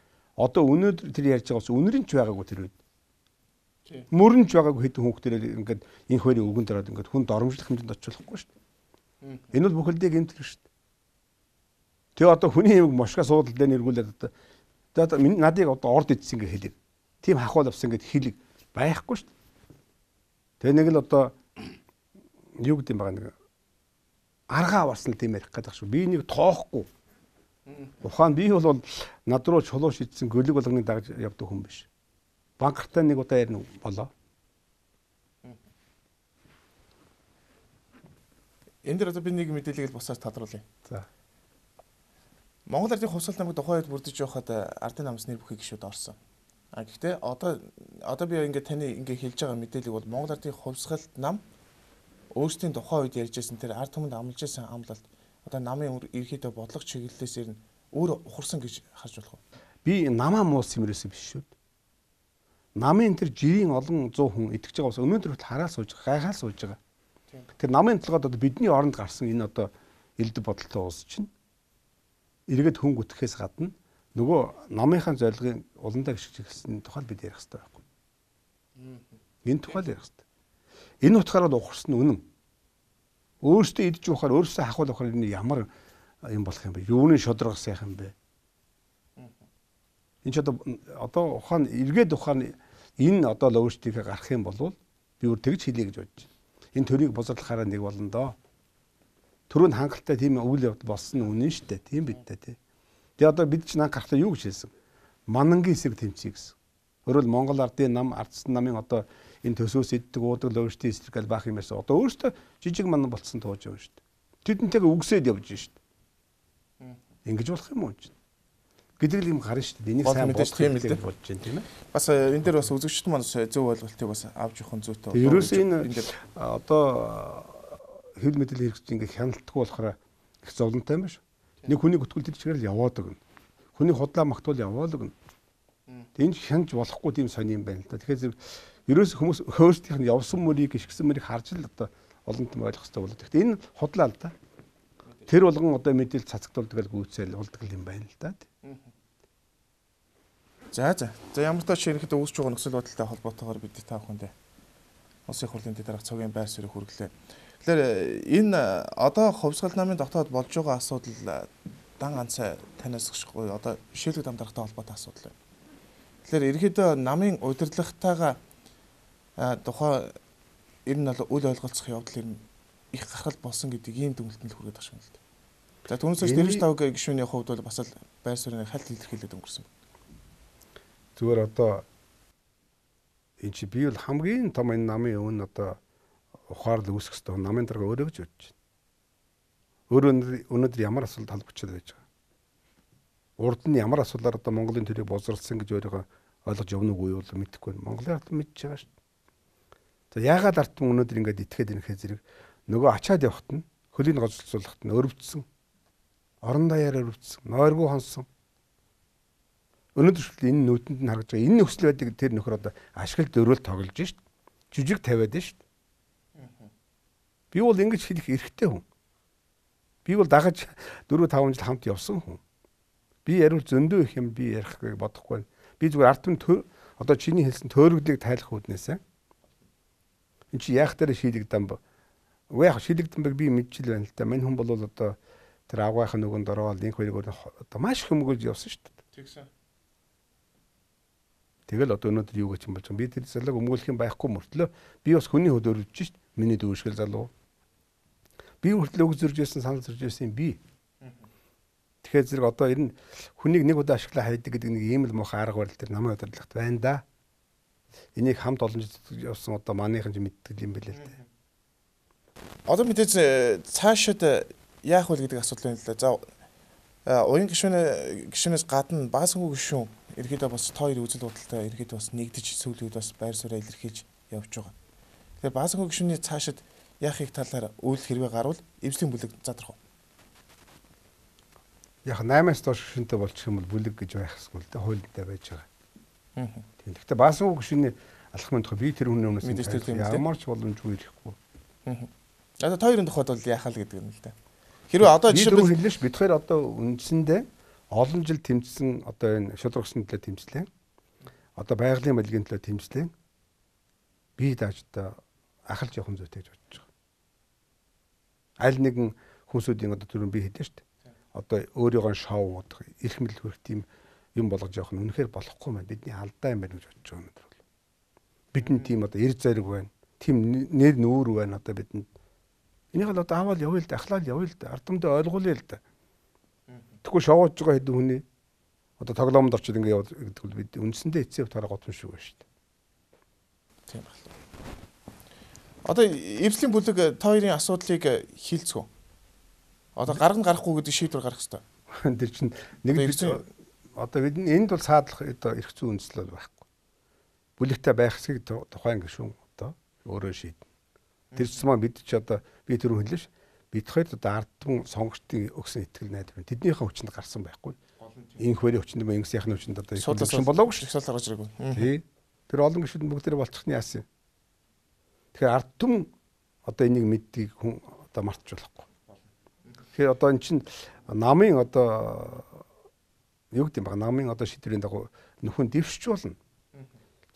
одоо өнөөдөр тэр ярьж байгаа ус өнөрийн ч байгаагүй тэр үед. Мөрөнч байгаагүй хэдэн хүүхдээр ингээд энэ хоёрын өгөн дараад ингээд хүн доромжлох хэмжээнд очихлохгүй шүү дээ. Энэ бол бүхэлдээ гэмтэл шүү дээ. Тэгээ одоо хүний юм мошга суудал дээр нэргүүлээд одоо одоо надыг одоо орд идсэн гэж хэлээд. Тим хахуул авсан гэд хэлэг байхгүй шүү дээ. Тэгээ нэг л одоо юу гэдэм байгаа нэг аргаа аварсан л тийм ярих гэдэг шүү. Би нэг тоохгүй. Ухаан би бол над руу чулуу шийдсэн гөлөг болгоны дагж явдаг хүн биш. Банкартай нэг удаа ярина болоо. Энд дээр одоо би нэг мэдээлэл бас таадруулъя. За. Монгол ардын хувьсгал намыг тухайн үед бүрдэж явахад э, ардын намс нэр бүхий гişүүд орсон. А гэхдээ одоо одоо би ингээд таны ингээд хэлж байгаа мэдээлэл бол Монгол ардын хувьсгалт нам өөрсдийн тухайн үед ярьжсэн тэр ард түмэнд амлаж байсан амлалт одоо намын ерхийдөө бодлого чиглэлээс ирнэ өөр ухарсан гэж харж болох уу? Би намаа муус юмрээс биш шүү дээ. Намын тэр жирийн олон 100 хүн итгэж байгаа ус өнөөдөр хүртэл хараал сууж гайхаал сууж байгаа. Тэр намын толгойд одоо бидний оронд гарсан энэ одоо элдв бодолтой уус чинь эргээд хөнгө үтгэхээс гадна нөгөө номынхаа зорилгын уландаа гიშгчсэн тухай бид ярих хэрэгтэй байхгүй. Энэ тухай ярих хэрэгтэй. Энэ утгаараа ухарсан үнэн. Өөрсдөө идж ухаар өөрсдөө хахуул ухаар энэ ямар юм болох юм бэ? Юуны шодрогс яах юм бэ? Энд ч одоо одоо ухаан эргээд ухаан энэ одоо л өөрсдийнхээ гарах юм бол би өөр тэгж хийлье гэж бодож байна. Энэ төрийг бузарлахаараа нэг болно доо түрүүнд хангалттай тийм үйл явдал болсон нь үнэн шүү дээ. Тийм бид та тий. Тэгээ одоо бид чинь анх гарахтаа юу гэж хэлсэн? Манангийн эсрэг тэмцэе гэсэн. Өөрөөр хэлбэл Монгол ардын нам, ардсан намын одоо энэ төсөөс иддэг уудаг өөрсдийн эсрэг аль баах юм байсан. Одоо өөртөө жижиг манан болсон тууж явна шүү дээ. Тэдэнтэйг үгсээд явж шүү дээ. Ингэж болох юм уу чинь? гэдэг л юм гарна шүү дээ. Энийг сайн бодох юм л бодож байна тийм ээ. Бас э, энэ дээр бас үзэгчд маань э, зөв ойлголтыг бас авч явах нь зүйтэй. Ерөөс энэ э, одоо хөл мэдээлэл хэрэгч ингээ хяналтгүй болохоор их зовлонтой юм биш. Нэг хүний гүтгэл тэр чигээр л яваад өгнө. Хүний худлаа магтуул яваад өгнө. Тэнд хянж болохгүй тийм сони юм байна л да. Тэгэхээр зэрэг ерөөс хүмүүс хөөсдийнх нь явсан мөрийг гიშгсэн мөрийг харж л одоо олонтом ойлгох хэрэгтэй болоо. Гэхдээ энэ худлаа л да. Тэр болгон одоо мэдээлэл цацагдуулдаг л гүйцэл болдог юм байна л да. За за. За ямар ч ширхэт үүсч байгаа нөхцөл байдалтай холбоотойгоор бид та бүхэндээ Улсын хурлын дээр дараах цагийн байр суурийг хүргэлээ. Тэгэхээр э, энэ э, одоо хувьсгал намын дотоод болж байгаа асуудал э, дан ганцаа танаас гэхгүй одоо шилэг дамдархтай холбоотой асуудал байна. Тэгэхээр ерөөдөө намын удирдлагтайгаа тухай ер нь бол үл ойлголцох явдал ер нь их гаргал болсон гэдэг ийм дүгнэлтэнд хүргээд багш юм л дээ. За түүнээс дэрж тавг гишүүний хувьд бол бас л байр суурийг хальт илэрхийлээд өнгөрсөн. Зүгээр одоо энэ чи бий бол хамгийн том энэ намын өвн одоо ухаарл үүсэх ёстой намын дарга өөрөө гэж бодож байна. Өөрөө өнөөдөр ямар асуулт талбарчд байж байгаа. Урд нь ямар асуулаар одоо Монголын төлөв бозорлсон гэж өөрийгөө ойлгож явна уу юу мэдэхгүй байна. Монголын ард мэдж байгаа шүү. За яагаад ард нь өнөөдөр ингэж итгэхэд ирэх зэрэг нөгөө ачаад явахт нь хөлийг гожилцуулахт нь өрөвдсөн. Орон даяар өрөвдсөн, нойргүй хонсон. Өнөөдөр шүлт энэ нүдэнд нь харагдж байгаа. Энэ нөхцөл байдыг тэр нөхөр одоо ашиглаж дөрөөл тоглож шít. Жүжиг тавиад шít. Би бол ингэж хэлэх эрхтэй хүн. Би бол дагаж 4 5 жил хамт явсан хүн. Би ярил зөндөө их юм би ярихгүй бодохгүй. Би зүгээр ард түмэн одоо чиний хэлсэн төөрөглийг тайлах үүднээсээ эн чи яах дээр шийдэгдэн бо. Үгүй яах шийдэгдэн бо би мэдчил байна л да. Миний хүн бол одоо тэр агвайхын нөгөөнд ороод энэ хоёрыг одоо маш хөмгөж явсан шүү дээ. Тэгсэн. Тэгэл одоо өнөөдөр юу гэж юм болж байгаа. Би тэр зэрэг өмгөөлөх юм байхгүй мөртлөө би бас хүний хөдөөрлөж шүү дээ. Миний дүүшгэл залуу. Би хүртэл үг зөрж байсан, санал зөрж байсан би. Тэгэхээр зэрэг одоо ер нь хүнийг нэг удаа ашиглаа хайдаг гэдэг нэг ийм л муухан арга барил төр намайг удирдлагт байна да. Энийг хамт олон жил явсан одоо манайхан ч мэддэг юм билээ л дээ. Одоо мэдээж цаашаа э, яах вэ гэдэг асуудал байна л да. За э, уян гишүүнээ гишүүнээс гадна баасгүй гишүүн ерөөдөө бас тоёр үзэл бодолтой ерөөдөө бас нэгдэж сүүлүүд бас байр сууриа илэрхийлж явж байгаа. Тэгэхээр баасгүй гишүүний цаашид яахыг талаар үйл хэрвээ гарвал эвслийн бүлэг задрах уу? Яг 8-аас доош гүшинтэй болчих юм бол бүлэг гэж байхгүй л дээ хуйлдаа байж байгаа. Аа. Тийм. Гэхдээ баасан үг гүшиний алхмын тухай би тэр хүний өмнөөс ямар ч боломжгүй ирэхгүй. Аа. Одоо та хоёрын тухайд бол яахаа л гэдэг юм л дээ. Хэрвээ одоо жишээ бид хэлнэ ш бид хоёр одоо үндсэндээ олон жил тэмцсэн одоо энэ шудрагсны төлөө тэмцлээ. Одоо байгалийн байлгийн төлөө тэмцлээ. Би дааж одоо ахалж явах зүйтэй гэж бодож байгаа аль нэгэн хүмүүсүүдийн одоо төрөв бий хэдэж штэ. Одоо өөрийнхөө шоу удах эрх мэдэл хүрэх тийм юм болгож явах нь үнэхээр болохгүй маань бидний алдаа юм байна гэж бодож байгаа өнөдр бол. Бидний тийм одоо эр зэрэг байна. Тийм нэр нүүр байна одоо бидэнд. Энийг л одоо аваад явъя л да, ахлаа л явъя л да. Ардамдаа ойлгуулъя л да. Тэгвэл шоуж байгаа хэдэн хүний одоо тоглоомд очиод ингэ яваад гэдэг бол бид үндсэндээ эцсийн утгаараа готсон шүү гэж штэ. Тийм байна. Одоо эвслийн бүлэг та хоёрын асуудлыг хилцгүү. Одоо гарна гарахгүй гэдэг шийдвэр гарах хэрэгтэй. Тэр чинь нэг одоо бид энд бол саадлах одоо эрх зүйн үндэслэл байхгүй. Бүлэгтэй байх хэсгийг тухайн гишүүн одоо өөрөө шийднэ. Тэр чинь маань бид ч одоо би түрүү хэлсэн ш. Бид хоёр одоо ардтун сонгогчдын өгсөн итгэл найд байна. Тэднийхэн хүчинд гарсан байхгүй. Инх хөрийн хүчинд ба инх сайхны хүчинд одоо их болоогүй ш. Судлал гарч ирээгүй. Тий. Тэр олон гишүүд бүгд тэр болчихны яасан юм. Тэгэхээр ард түмэн одоо энийг мэддгийг хүн одоо мартаж болохгүй. Тэгэхээр одоо эн чинь намын одоо юу гэдэг юм бэ? Намын одоо шийдвэрийн дагуу нөхөн дэвшч болно.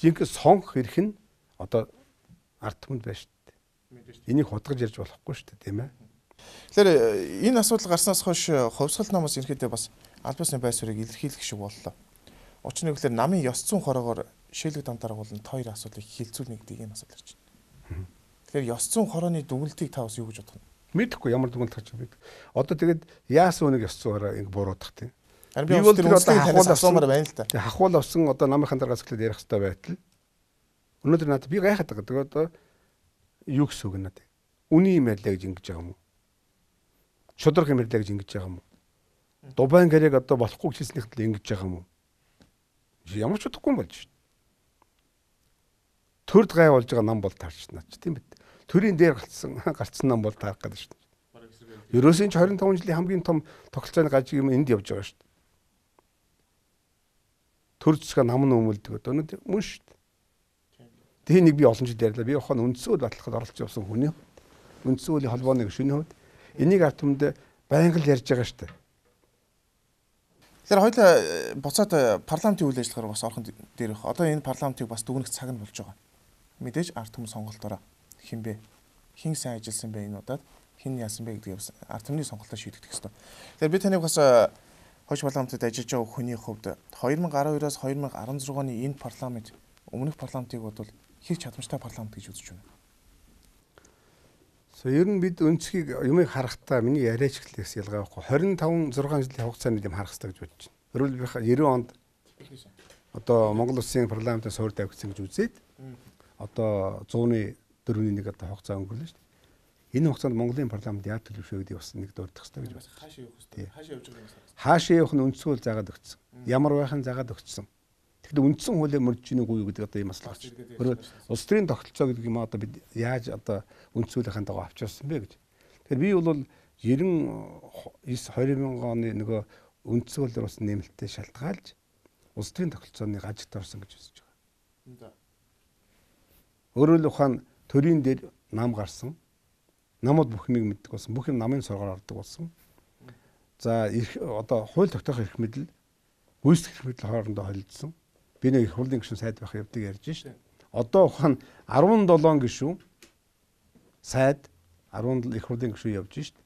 Жинхэнэ сонгох эрх нь одоо ард түмэнд байна шүү дээ. Энийг худгаж ярьж болохгүй шүү дээ, тийм ээ. Тэгэхээр э, энэ асуудал гарснаас хойш э, хувьсгал намаас ерөнхийдөө бас аль бусны байр суурийг илэрхийлэх шиг боллоо. Учир нь гэхээр намын ёс зүйн хороогоор шилэг дан таргуулна тоёр асуудлыг хилцүүлнэ гэдэг энэ асуудал гэж. Тэгэхээр ёс зүйн хорооны дүгнэлтийг та бас юу гэж бодох нь? Мэдхгүй ямар дүгнэлт гарч ирэх. Одоо тэгээд яасан үнийг ёс зүйнээр ингэ буруудах тийм. Би бол тэр одоо хахуул авсанмаар байна л та. Хахуул авсан одоо намынхан дараагаас эхлээд ярих хэрэгтэй байтал. Өнөөдөр надад би гайхаад байгаа. Тэгээд одоо юу гэсэн үг надад? Үний юм байлаа гэж ингэж байгаа юм уу? Шудрах юм байлаа гэж ингэж байгаа юм уу? Дубайн гэрээг одоо болохгүй гэж хэлснийх нь ингэж байгаа юм уу? Ямар ч удахгүй юм болж шүү. Төрд гай болж байгаа нам бол таарч наач тийм бит төрийн дээр галцсан галцсан нам бол таарах гэдэг шүү дээ. Ерөөсөө ч 25 жилийн хамгийн том тогтолцооны гажиг юм энд явж байгаа шүү дээ. Төр зүсгэ нам нь өмөлдөг одоо нэг мөн шүү дээ. Тэгээ нэг би олон жил ярьлаа. Би ухаан үндсүүл батлахад оролцож явсан хүний хувьд үндсүүлийн холбооны гүшүүний хувьд энийг ард түмэндээ байнга л ярьж байгаа шүү дээ. Тэр хоёлаа э, буцаад э, парламентын үйл ажиллагаар бас орхон дээр их. Одоо энэ парламентыг бас дүгнэх цаг нь болж байгаа. Мэдээж ард түмэн сонголтороо хин бэ? Хин сайн ажилласан бэ энэ удаад? Хин яасан бэ гэдгийг ард түмний сонголтоо шийдэгдэх ёстой. Тэгэхээр би таныг бас э, хойш парламентод ажиллаж байгаа хүний хувьд 2012-оос 2016 оны энэ парламент өмнөх парламентыг бодвол хийх чадамжтай парламент гэж үзэж байна. За ер нь бид өнцгийг юмыг харахтаа миний яриач хэлээс ялгаахгүй 25 6 жилийн хугацаанд юм харах хэрэгтэй гэж бодож байна. Өөрөөр хэлбэл 90 онд одоо Монгол Улсын парламентын суурь тавьгдсан гэж үзээд одоо 100-ны дөрөвний нэг одоо хугацаа өнгөрлөө шүү дээ. Энэ хугацаанд Монголын парламент яаж төлөвшөө гэдэг бас нэг дурдах хэрэгтэй гэж байна. Хаашаа явах хэрэгтэй? Хаашаа явж байгаа юм бэ? Хаашаа явах нь үндсүүл заагаад өгсөн. Ямар байх нь заагаад өгсөн. Тэгэхээр үндсэн хуулийг мөрдөж гинэ үгүй гэдэг одоо юм асуулт гарч байна. Өөрөөр улс төрийн тогтолцоо гэдэг юм одоо бид яаж одоо үндсүүлэхэн дагаа авчирсан бэ гэж. Тэгэхээр би бол 99 2000 оны нөгөө үндсүүлэр бас нэмэлтээ шалтгаалж улс төрийн тогтолцооны гажигт орсон гэж үзэж байгаа. Өөрөөр хэлбэл ухаан төрийн дээр нам гарсан. Намууд бүхнийг мэддэг болсон. Бүх юм намын сургаар ордог болсон. За одоо хууль тогтоох эрх мэдэл гүйцэтгэх эрх мэдэл хоорондоо холилдсон. Би нэг их хурлын гишүүн сайд байх явдаг ярьж шээ. Одоо ухаан 17 гишүүн сайд 10 их хурлын гишүүн явж шээ.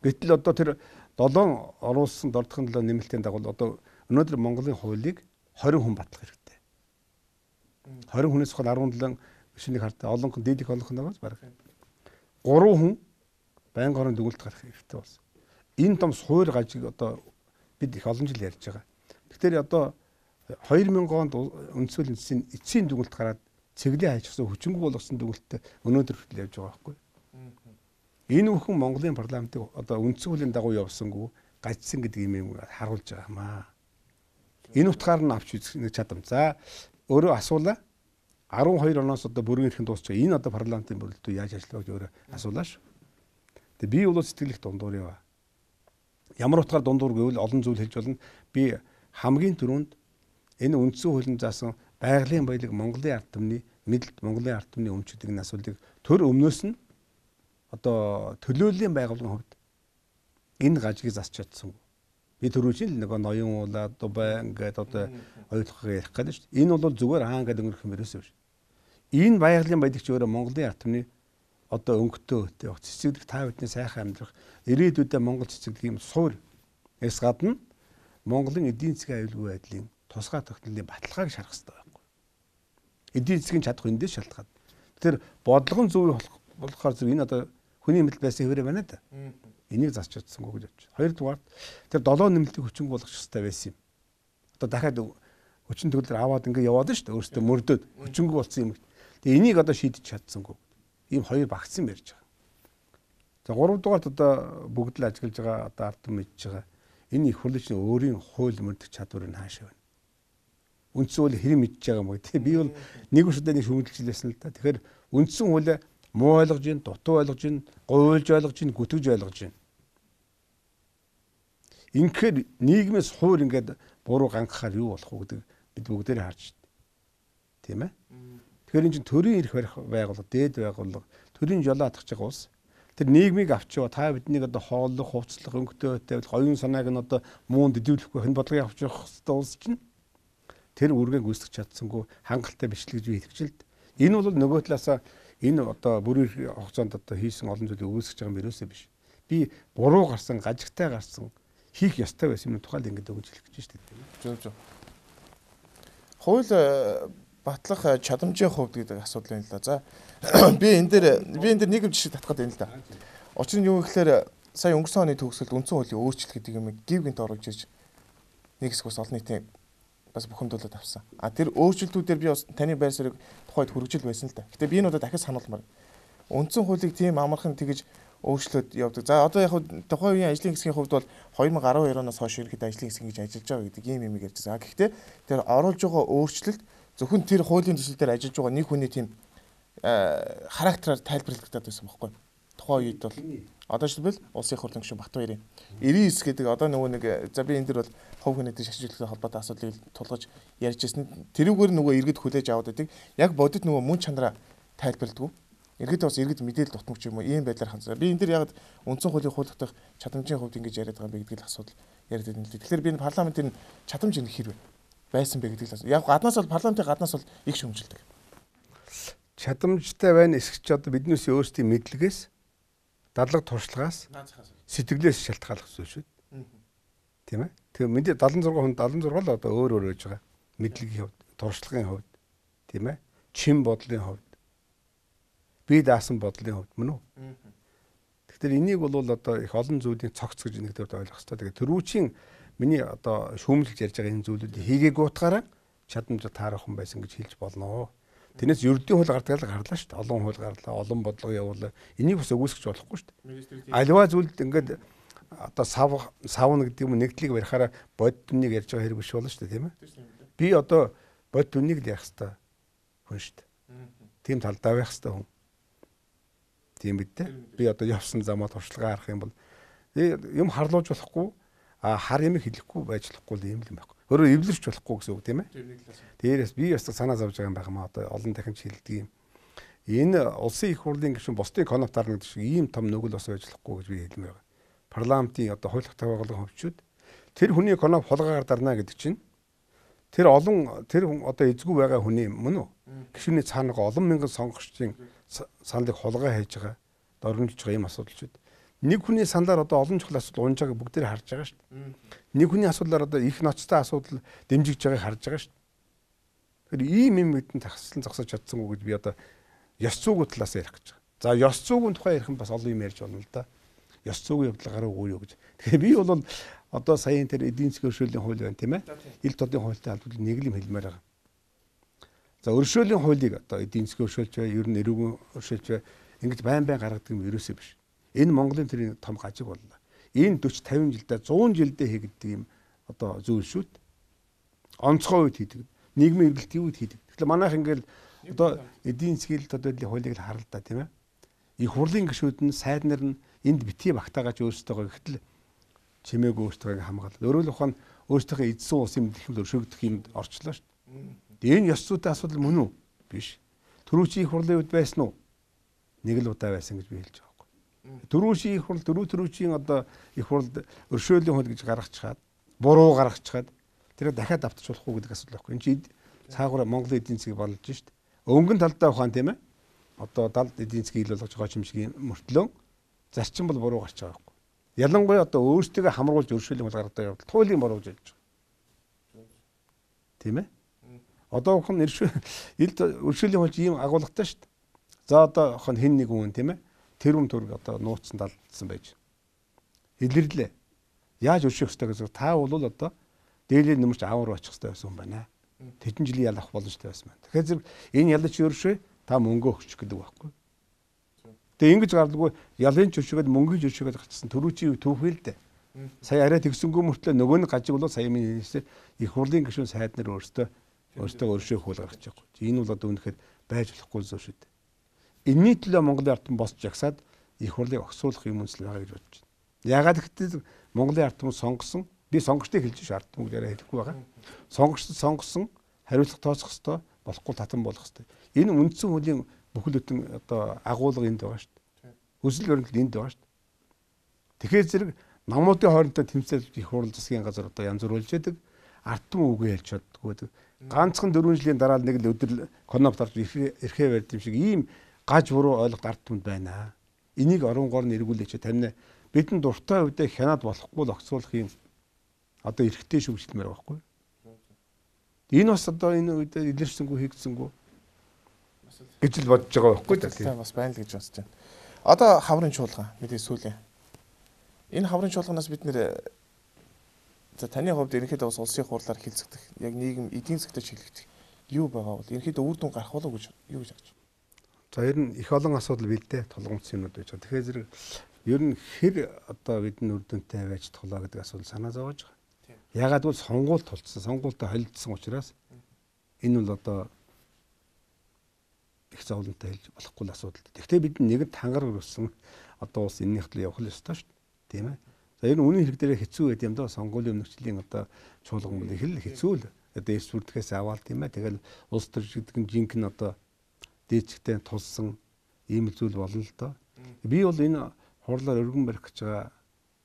Гэтэл одоо тэр 7 оруулсан дордхын төлөө нэмэлтийн дагуу одоо өнөөдөр Монголын хуулийг 20 хүн батлах хэрэгтэй. 20 хүнээс хол 17 шинийг хартаа олонх нь дийлэх олонх нь байгаас баг. Гурван хүн байнгын хорон дүгнэлт гарах хэрэгтэй болсон. Энэ том суур гажиг одоо бид их олон жил ярьж байгаа. Тэгэхээр одоо 2000 онд үндсүүл эцсийн эцсийн дүгнэлт гараад цэвлийн хайчсан хүчингү болгосон дүгнэлт өнөөдөр хүртэл явж байгаа байхгүй. Энэ бүхэн Монголын парламентыг одоо үндсүүлийн дагуу явсангүй гажсан гэдэг юм харуулж байгаа юм аа. Энэ утгаар нь авч үзэх чадамжаа өөрөө асуулаа 12 оноос одоо бүрэн эрхэн дуусчих. Энэ одоо парламентын бүрэлдэхүүн яаж ажиллах гэж өөрөө асуулааш. Тэгээ би бол сэтгэлэх дундуур яваа. Ямар утгаар дундуур гэвэл олон зүйл хэлж болно. Би хамгийн түрүүнд энэ үндсэн хуулийн заасан байгалийн баялаг Монголын ард түмний мэдлэлт Монголын ард түмний өмчүүд гэн асуулыг төр өмнөөс нь одоо төлөөллийн байгууллагын хувьд энэ гажгийг засч чадсан. Би төрүүчийн л нөгөө ноён уулаа Дубай ингээд одоо ойлгох ярих гэдэг шүү дээ. Энэ бол зүгээр хаан гэдэг өнгөрөх юм ерөөсөө биш энэ байгалийн баялагч өөрөө Монголын атомны одоо өнгөтэй явах цэцэрлэг та бүдний сайхан амьдрах ирээдүйдээ Монгол цэцэрлэг юм суурь эс гадна Монголын эдийн засгийн аюулгүй байдлын тусгай тогтнолын баталгааг шарах хэрэгтэй байхгүй. Эдийн засгийн чадах эндээс шалтгаад. Тэгэхээр бодлогон зөв болохоор зөв энэ одоо хүний мэдл байсан хэвээр байна да. Энийг засч чадсангүй гэж бодчих. Хоёрдугаар тэр долоо нэмэлтийг хүчин болгох хэрэгтэй байсан юм. Одоо дахиад хүчин төгөлөр аваад ингээ яваад нь шүү дээ өөртөө мөрдөд хүчингүй болсон юм гэж Тэгээ энийг одоо шийдэж чадсангүй. Ийм хоёр багцсан ярьж байгаа. За 3 дугаарт одоо бүгд л ажиглаж байгаа одоо ард мэдж байгаа. Энэ их хурлын өөрийн хууль мөрдөх чадвар нь хаашаа байна? Үндсэн хууль хэрэг мэдж байгаа юм уу? Тэг би бол нэг өшөдөө нэг шүмжилжлээсэн л да. Тэгэхээр үндсэн хууль муу ойлгож гин, дутуу ойлгож гин, гуйлж ойлгож гин, гүтгэж ойлгож гин. Ингээд нийгмээс хуур ингээд буруу гангахаар юу болох вэ гэдэг бид бүгдээр харж байна. Тийм ээ? Тэгэхээр энэ чинь төрийн эрх барих байгууллага, дээд байгууллага, төрийн жолоо атгах байгаа улс. Тэр нийгмийг авч яваа та биднийг одоо хооллох, хувцлах, өнгөтэй тавилах, оюун санааг нь одоо муунд идэвлэхгүй хэн бодлогыг авч явах хэвээр улс чинь тэр үргээг гүйцэтгэж чадсангүй хангалттай бичлэг гэж би хэлчихэлд. Энэ бол нөгөө талаасаа энэ одоо бүрийн хугацаанд одоо хийсэн олон зүйлийг өгөөсгч байгаа юм ерөөсөө биш. Би буруу гарсан, гажигтай гарсан хийх ёстой байсан юм тухайл ингээд өгж хэлэх гэж байна шүү дээ. Зөв зөв. Хууль батлах э, чадамжийн хувьд гэдэг асуудал байна л да. За би энэ дээр би энэ дээр нэг юм жишээ татгаад байна л да. Учир нь юу гэхээр э, сая өнгөрсөн оны төгсөлд үндсэн хуулийн өөрчлөлт гэдэг юм гів гинт оруулж ирж нэг хэсгээс олон нийтийн бас бухимдуулаад авсан. А тэр өөрчлөлтүүдээр би бас таны байр суурийг тухайд хүргэжил байсан л да. Гэтэ би энэ удаа дахиж сануулмаар. Үндсэн хуулийг тийм амархан тэгж өөрчлөлт явдаг. За одоо яг тухайн үеийн ажлын хэсгийн хувьд бол 2012 оноос хойш ерөнхийдөө ажлын хэсэг гэж ажиллаж байгаа гэдэг ийм юм ярьж байгаа. Гэхдээ тэр оруулж байгаа өөрчлөлт зөвхөн тэр хуулийн төсөл дээр ажиллаж байгаа нэг хүний тийм э, характераар тайлбарлагдаад байсан байхгүй тухайн үед бол одоо жишээл улсын хурлын гишүүн Батбаярийн 99 гэдэг одоо нөгөө нэг э, за би энэ дэр бол хувь хүнийтэй шашинчлалтай холбоотой асуудлыг тулгаж ярьж ирсэн тэрүүгээр нөгөө иргэд хүлээж аваад байдаг яг бодит нөгөө мөн чанараа тайлбарладаг иргэд бас иргэд мэдээлэл дутмагч юм уу ийм байдлаар хандсан би энэ дэр яг үндсэн хуулийн хуулигтах чадамжийн хувьд ингэж яриад байгаа юм би гэдэг л асуудал яриад байна л дээ тэгэхээр би энэ парламентын чадамж энэ хэрвээ байсан бэ гэдэг л яг гаднаас бол парламентын гаднаас бол их шөмжилдэг. Чадамжтай байна эсгэж одоо биднээс өөрсдийн мэдлэгээс дадлаг туршлагаас сэтгэлээс шалтгаалах зүйл шүү дээ. Тийм ээ. Тэгээ мэдээ 76 хүн 76 л одоо өөр өөр ээж байгаа. Мэдлэгийн хувьд, туршлагын хувьд, тийм ээ. Чин бодлын хувьд. Би даасан бодлын хувьд мөн үү? Тэгэхээр энийг бол одоо их олон зүйлийн цогц гэж нэгдүгээр ойлгох хэрэгтэй. Тэгээ төрүүчийн миний одоо шүүмлэлж ярьж байгаа энэ зүйлүүд хийгээгүй утгаараа чадамж таарах хүн байсан гэж хэлж болно. Тэрнээс ердийн хууль гардаг л гарлаа шүү дээ. Олон хууль гарлаа, олон бодлого явуулаа. Энийг бас өгөөсгч болохгүй шүү дээ. Аливаа зүйлд ингээд одоо сав савна гэдэг юм нэгдлийг барихаараа бод дүннийг ярьж байгаа хэрэг биш болно шүү дээ, тийм ээ? Би одоо бод дүннийг л ярих хэвээр хүн шүү дээ. Тийм талдаа байх хэвээр хүн. Тийм бид дээ. Би одоо явсан замаа туршлагаа харах юм бол э, юм харлууж болохгүй хар юм хэлэхгүй байж болохгүй л юм л юм байна. Өөрөөр эвлэрч болохгүй гэсэн үг тийм ээ. Дээрээс би бас санаа зовж байгаа юм байна маа одоо олон дахин ч хэлдэг юм. Энэ улсын их хурлын гишүүн бусдын конопт дарна гэдэг шиг ийм том нүгэл бас байж болохгүй гэж би хэлмээр байна. Парламентын одоо хууль тогтоолын хөвчүүд тэр хүний коноп хулгаагаар дарна гэдэг чинь тэр олон тэр хүн одоо эзгүй байгаа хүний мөн үү? Гишүүний цаана олон мянган сонгогчдын саналыг хулгай хийж байгаа, дөрмжилж байгаа юм асуудалчуд нэг хүний саналаар одоо олон чухал асуудал унжааг бүгд тэ харж байгаа шүү дээ. Нэг хүний асуудлаар одоо их ноцтой асуудал дэмжигдж байгааг харж байгаа шүү дээ. Тэгэхээр ийм юм мэдэн тагслан зогсож чадсан уу гэд би одоо ёс зүйн талаас ярих гэж байгаа. За ёс зүйн тухай ярих нь бас олон юм ярьж байна л да. Ёс зүйн явдлагаараа үгүй юу гэж. Тэгэхээр би бол одоо саяын тэр эдийн засгийн өршөөлийн хууль байна тийм ээ. Ил тодын хуультай хамт нэг юм хэлмээр байгаа. За өршөөлийн хуулийг одоо эдийн засгийн өршөөлж бай, ер нь эрүүгийн өршөөлж бай ингэж байн байн гаргадаг юм ерөөсөө биш Энэ Монголын тэр том гажиг боллоо. Энэ 40 50 жилдээ 100 жилдээ хийгддэг юм одоо зөвлшүүд онцгой үед хийдэг. Нийгмийн эргэлтийн үед хийдэг. Тэгэхээр манайх ингээл одоо эдийн засгийн төдөллийн хуулийг л харал да тийм ээ. Их хурлын гишүүд нь сайд нар нь энд битгий багтаагаж өөрсдөө гэтэл чимээг өөртөө хамгаалал. Өөрөөр хэлбэл өөртөө эдсэн ус юм гэх юм өршөөгдөх юмд орчлоо шүү дээ. Энэ ёс зүйтэй асуудал мөн үү? Биш. Төрүүчийн их хурлын үед байсан уу? Нэг л удаа байсан гэж би хэлж байгаа. Дөрүүшийн их хурл дөрүү төрүүчийн одоо их хурлд өршөөлийн хууль гэж гаргачихад буруу гаргачихад тэрийг дахиад автчлахгүй гэдэг асуудал байхгүй. Энд чинь цаагаараа Монголын эдийн засгийг болж шít. Өнгөн талдаа ухаан тийм ээ. Одоо далд эдийн засгийг ил болгож байгаа юм шиг мөртлөө зарчим бол буруу гарч байгаа байхгүй. Ялангуяа одоо өөрсдөө хамруулж өршөөлийн хууль гаргадаг явдал хуулийн буруу гэж хэлж байгаа. Тийм ээ. Одоо ухаан иршүү илд өршөөлийн хууль ийм агуулгатай шít. За одоо хон хэн нэг хүн тийм ээ тэр хүн төрг одоо нууцсан талдсан байж. Илэрлээ. Яаж өшөх ёстой гэсэн та бол одоо дээлийн нэмж аавар очих ёстой байсан юм байна. Тэдэн жилийн ял авах боломжтой байсан байна. Тэгэхээр зэрэг энэ ялч ершөө та мөнгө өгч гэдэг байхгүй. Тэгээ ингэж гарлаггүй ялын чөшгөөд мөнгөний чөшгөөд гарчсан төрүүчийн түүхэл дээ. Сая арай тэгсэнгүү мөртлөө нөгөө нэг гажиг болоо сая минь хэлсэн их хурлын гишүүн сайд нар өөртөө өөртөө өршөөх хөл гаргаж байгаа. Энэ бол одоо үнэхээр байж болохгүй зүйл шүү дээ. Энийний төлөө Монголын ард түмэн босч жагсаад их хурлыг огцруулах юм үнэлэл байгаа гэж бодож байна. Ягаад гэвэл Монголын ард түмэн сонгосон би сонгогчдыг хэлж шаардсан үлээрээ хэлэхгүй байгаа. Сонгогчд сонгосон хариуцлага тооцох хэвээр болохгүй татан болох хэвээр. Энэ үндсэн хуулийн бүхэл бүтэн одоо агуулга энд байгаа шүү дээ. Өсөл өрнөлт энд байгаа шүү дээ. Тэгэхээр зэрэг намуудын хоорондоо тэмцэл их хурал засгийн газар одоо янз бүр үйлж яадаг арт юм үгүй хэлж чаддгүй байдаг. Ганцхан 4 жилийн дараа нэг л өдөр конопт орж ирэхээ барьд юм шиг ийм гаж буруу ойлголт ард түмэнд байна. Энийг оронгоор нь эргүүлээч тамина бидний дуртай үедээ хянаад болохгүй л огцруулах юм одоо эргэтэй шүмжлэмээр байхгүй. Энэ бас одоо энэ үедээ илэрсэнгүү хийгдсэнгүү гэж л бодож байгаа байхгүй тийм бас байна л гэж бодож байна. Одоо хаврын чуулган мэдээ сүүлээ. Энэ хаврын чуулганаас бид нэр за таны хувьд ерөнхийдөө бас улсын хурлаар хилцэгдэх яг нийгэм эдийн засгт чиглэгдэх юу байгаа бол ерөнхийдөө үр дүн гарах болов уу гэж юу гэж харж байна? За ер нь их олон асуудал бэлдээ тулгамц юмуд байж байгаа. Тэгэхээр зэрэг ер нь хэр одоо бид нүрдөнтэй байж тоглоо гэдэг асуудал санаа зовоож байгаа. Ягаад бол сонгуульд тулцсан, сонгуультай холилдсон учраас энэ бол одоо их зовлонтой хэлж болохгүй асуудал. Гэхдээ бид нэг тангар өрсөн одоо ус эннийх төлөө явах л ёстой шүү дээ. Тийм ээ. За ер нь үнийн хэрэг дээр хэцүү байд юм да сонгуулийн өмнөчлийн одоо чуулган бол их л хэцүү л одоо эс сүрдгээс аваад тийм ээ. Тэгэл улс төр гэдэг нь жинхэнэ одоо дээчгтэй тулсан ийм зүйл болно л доо. Би бол энэ хурлаар өргөн барих гэж байгаа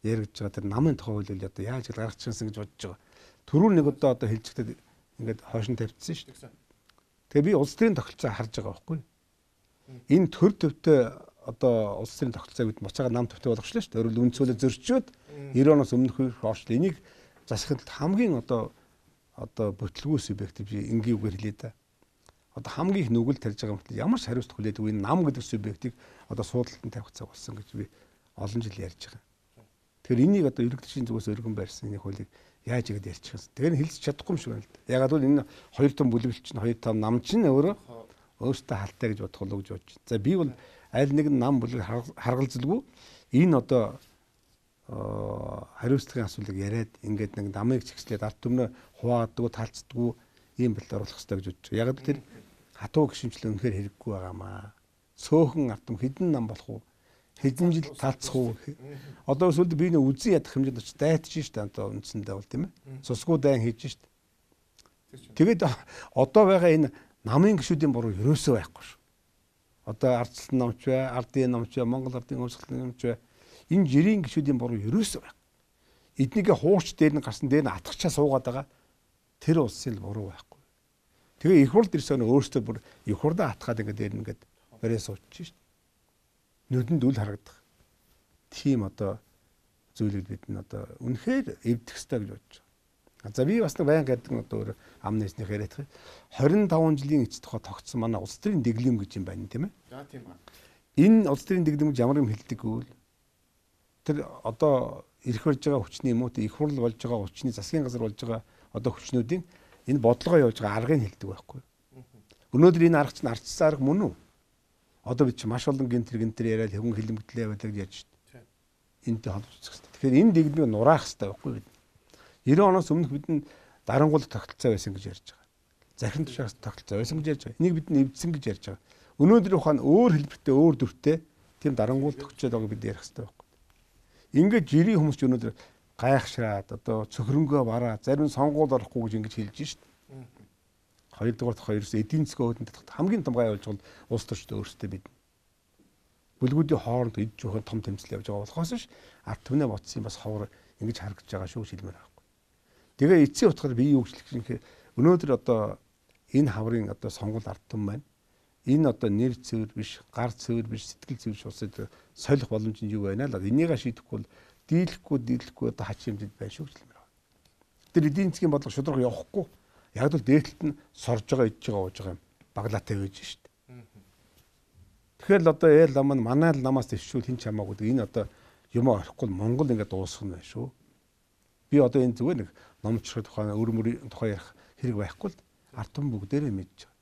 яригдж байгаа тэр намын тухай хуулийг одоо яаж гэж гаргаж чансан гэж бодож байгаа. Төрөө нэг удаа одоо хэлжгэдэд ингээд хойшин тавьчихсан шүү дээ. Тэгээ би улс төрийн тогтолцоо харж байгаа байхгүй. Энэ төр төвтэй одоо улс төрийн тогтолцоо гэдэг моцоога нам төвтэй болгочлаа шүү дээ. Өөрөлд үнцүүлээ зөрчөөд 90 оноос өмнөх үеийн орчлоо. Энийг засахад хамгийн одоо одоо бүтлгүүс юм бэ гэдэг би энгийн үгээр хэлээ да одоо хамгийн их нүгэл тарьж байгаа мэт ямар хариуцлага хүлээдэг вэ? Нам гэдэг субъектыг одоо суудалтанд тавих цаг болсон гэж би олон жил ярьж байгаа. Тэгэхээр энийг одоо ерөнхийлөгчийн зүгээс өргөн барьсан энэ хуулийг яаж игээд ярьчихсан. Тэгэхээр хэлж чадахгүй юм шиг байна л да. Ягаад бол энэ хоёр том бүлэглэл чинь хоёр том нам чинь өөрөө өөртөө халтай гэж бодох болов гэж бодож. За би бол аль нэг нам бүлэг харгалзалгүй энэ одоо хариуцлагын асуулыг яриад ингээд нэг намыг чигслээд ард түмнээ хуваагддаг, талцдаг ийм бэлд оруулах хэрэгтэй гэж бодож байна. Яг л тэр хатуу гişүнчлэн үнэхээр хэрэггүй байгаамаа. Сөөхөн артам хідэн нам болох уу? Хэдэн жил таацах уу? Одоо сүлд би нэг үзэн ядах хэмжээнд очих дайтж штэ одоо үндсэндээ бол тийм ээ. Цусгүй дайн хийж штэ. Тэгээд одоо байгаа энэ намын гişүүдийн буруу ерөөсөө байхгүй шүү. Одоо ардсан намч бай, ардын намч бай, Монгол ардын өмсгөлтний намч бай. Энэ жирийн гişүүдийн буруу ерөөсөө байхгүй. Эднийгээ хуурч дээр нь гарсан дээр нь атгачаа суугаад байгаа тэр улсын буруу байхгүй. Тэгээ их хурд ирсэн өөртөө бүр их хурдан атгаад ингээд ирнэ гэд нэрээ суучих шв. Нүдэнд үл харагдах. Тийм одоо зүйлүүд бид н одоо үнэхээр эвдэх хэрэгтэй гэж бодож байгаа. За би бас нэг баян гэдэг нь одоо өөр амны эзнийх яриад 25 жилийн эцэст тохо тогтсон манай улс төрийн дэглэм гэж юм байна тийм ээ. За тийм байна. Энэ улс төрийн дэглэм ямар юм хэлдэг гэвэл тэр одоо ирэх болж байгаа хүчний юм уу их хурл болж байгаа хүчний засгийн газар болж байгаа одоо хүчнүүдийн энэ бодлогоо явуулж байгаа аргыг хэлдэг байхгүй. Өнөөдөр энэ арга чинь арцсан арга мөн үү? Одоо бид чинь маш олон гинтер гинтер яриад хүн хилэмтлээ байдаг яаж шүү дээ. Энтэй холбогдох хэрэгтэй. Тэгэхээр энэ дэглэмийг нураах хэрэгтэй байхгүй бид. 90 оноос өмнөх бид нь дарангуул тогтолцоо байсан гэж ярьж байгаа. Захин тушаас тогтолцоо байсан гэж ярьж байгаа. Энийг бид нь эвдсэн гэж ярьж байгаа. Өнөөдөр ухаан өөр хэлбэртэй өөр дүртэй тийм дарангуул тогтцоод байгааг бид ярих хэрэгтэй байхгүй. Ингээд жирийн хүмүүс ч өнөөдөр гайхшраад одоо цөхрөнгөө бараа зарим сонгуул орохгүй гэж ингэж хэлж шít. Хоёрдугаар дахь хоёрс эдийн засгийн хөөдөнд татах хамгийн том гай ойлголт улс төрчдөө өөрсдөө бид бүлгүүдийн хооронд эд жоохон том тэмцэл явж байгаа болохоос ш ард түмнээ ботсон бас ховор ингэж харагдж байгаа шүү хэлмээр байхгүй. Тэгээ эцсийн утгаар бие юучлэх гэхээр өнөөдөр одоо энэ хаврын одоо сонгол ард түм байна. Энэ одоо нэр цэвэр биш, гар цэвэр биш, сэтгэл цэвэр улсад солих боломж нь юу байна л энийг шийдэхгүй бол дийлэхгүй дийлэхгүй одоо хач хэмжээд байна шүү хэлмээр байна. Тэр эдийн засгийн бодлого шудраг явахгүй яг л дээдлэлт нь сорж байгаа идж байгаа ууж байгаа юм. Баглаатай байж шүү дээ. Тэгэхээр л одоо ээл лам нь манай л намаас төвшүүл хин чамаагүй энэ одоо юм орохгүй Монгол ингээд дуусах нь байна шүү. Би одоо энэ зүгээр нэг номчрох тухай өр мөр тухай ярих хэрэг байхгүй л ард түмэн бүгдээрээ мэдж байгаа.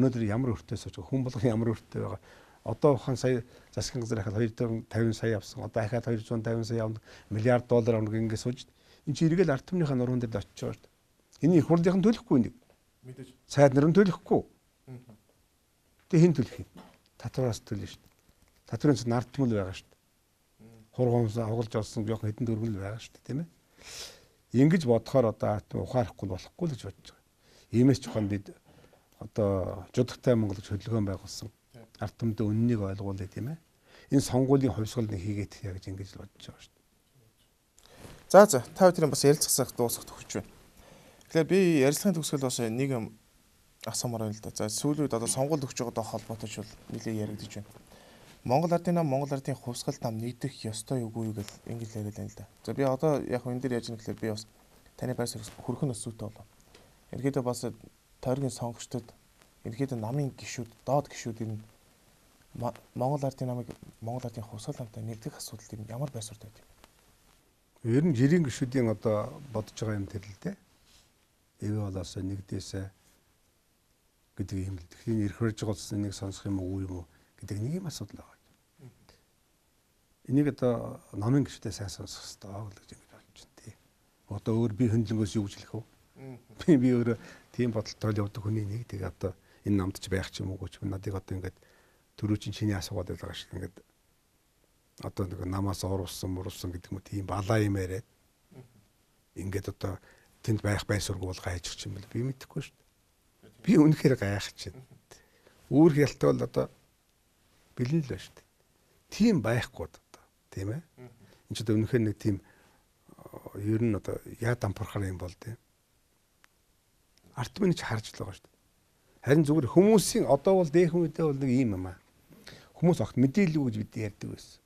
Өнөөдөр ямар өртөөс очоо хүн болгон ямар өртөө байгаа одоо ухаан сая засгийн газар дахиад 250 сая авсан. Одоо дахиад 250 сая авна миллиард доллар авна гэнгээ сууж. Энд чинь эргэл ард түмнийхэн нуруунд дээр очиж байгаа шүү дээ. Энийг их хурлынхан төлөхгүй нэг. Мэдээж. Цайд нарын төлөхгүй. Тэ хин төлөх юм. Татвараас төлнө шүү дээ. Татварын чинь ард түмэл байгаа шүү дээ. Хургуунс авгалж олсон жоохон хэдэн дөрвөн л байгаа шүү дээ, тийм ээ. Ингиж бодохоор одоо ард түмэн ухаарахгүй болохгүй л гэж бодож байгаа. Иймээс ч ухаан бид одоо жудагтай Монгол гэж хөдөлгөөн байгуулсан ард түмдээ үннийг ойлгуулъя тийм ээ. Энэ сонгуулийн хувьсгал нэг хийгээд яа гэж ингэж л бодож байгаа шүү дээ. За за та бүхэн бас ярилцсах дуусах төгсөж байна. Тэгэхээр би ярилцлагын төгсгөл бас нэг юм асуумаар байна л да. За сүүлүүд одоо сонгуульд өгч байгаатай холбоотой ч бол нэлээ яригдж байна. Монгол ардын нам Монгол ардын хувьсгал нам нэгдэх ёстой үгүй юу гэж ингэж яриад байна л да. За би одоо яг энэ дээр яаж нэхлээр би бас таны байр суурь хөрхөн өсвөтэй болов. Ерхийдээ бас тойргийн сонгогчдод ерхийдээ намын гişүүд, доод гişүүд ер нь Монгол ардын намыг Монгол ардын хувьсгал хамтаа нэгдэх асуудал юм ямар байсуурд байд. Ер нь жирийн гүшүүдийн одоо бодож байгаа юм тэр л дээ. Эвэ болоос нэгдээсэ гэдэг юм л. Тэгэхээр ирэх хэрж байгаа улсын нэг сонсох юм уу юм уу гэдэг нэг юм асуудал байгаа. Энийг одоо номын гүшүүдээ сайн сонсох хэрэгтэй аа гэж ингэж болж байна тий. Одоо өөр би хөндлөнгөөс юу гэж хэлэх вэ? Би би өөрөө тийм бодолтой явдаг хүний нэг тэгээ одоо энэ намд ч байх ч юм уу гэж надыг одоо ингэж дөрөв чинь чиний асуугаад байгаа шүү дээ. Ингээд одоо нэг намаас орвсан, мурвсан гэдэг мэт ийм балаа юм яриад ингээд одоо тэнд байх бай сургуул гайжчих юм бол би мэдэхгүй шүү дээ. Би үнэхээр гайхаж байна. Үүр хялтал одоо бэлэн л байна шүү дээ. Тийм байхгүй одоо тийм ээ. Энд ч одоо үнэхээр нэг тийм э, ер нь одоо яа дампуурхаар юм бол тийм. Арт минь ч харж л байгаа шүү дээ. Харин зүгээр хүмүүсийн одоо бол дээхэн үедээ бол нэг юм юм аа. Хүмүүс огт мэдээлэлгүй гэж бид ярьдаг байсан.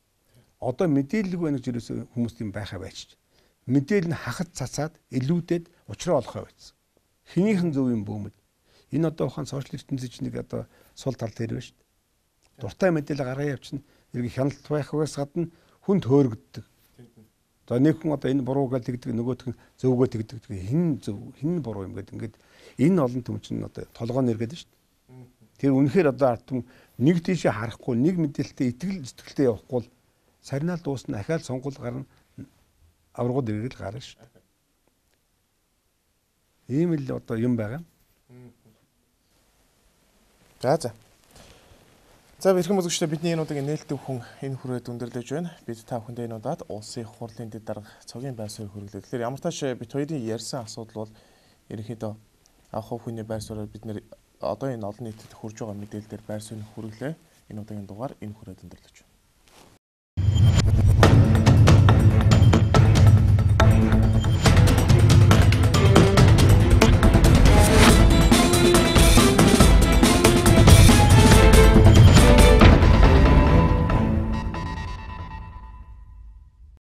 Одоо мэдээлэлгүй байна гэж юусоо хүмүүс тийм байхаа байж. Мэдээлэл нь хахад цацаад илүүдэд учраа олохоо байсан. Хинийхэн зөвийн бөөмөл. Энэ одоо ухаан сошиал ертөнцийн нэг одоо сул тал дээр байна шүү дээ. Дуртай мэдээлэл гаргаа явчихна. Иргэ хяналт байхгүйс гадна хүн төөрөгддөг. За нэг хүн одоо энэ буруу гэж тэгдэг нөгөөх нь зөвгөө тэгдэг хин зөв хин буруу юм гэдэг ингээд энэ олон төм чинь одоо толгойн нэргээд шүү дээ. Тэр үнэхээр одоо ард түмэн нэг тийшээ харахгүй нэг мэдээлэлтэй итгэл зэтгэлтэй явахгүй бол сарнал дуусна ахаал сонгол гарна аврагууд эргэл гарна шүү дээ. Ийм л одоо юм байгаа. За за. За бэрхэн мөзөгчдөө бидний энэ удаагийн нээлттэй хүн энэ хүрээд өндөрлөж байна. Бид та бүхэндээ энэ удаад улсын хурлын дэд дарга цогийн байр суурийг хөргөлөө. Тэгэхээр ямар тааш бит хоёрын ярьсан асуудал бол ерөнхийдөө авах хүний байр суурийг бид нэр одоо энэ олон нийтэд хүрж байгаа мэдээлэлээр байр суурь хүргэлээ. Энэ удаагийн дугаар энэ хүрээд өндөрлөж.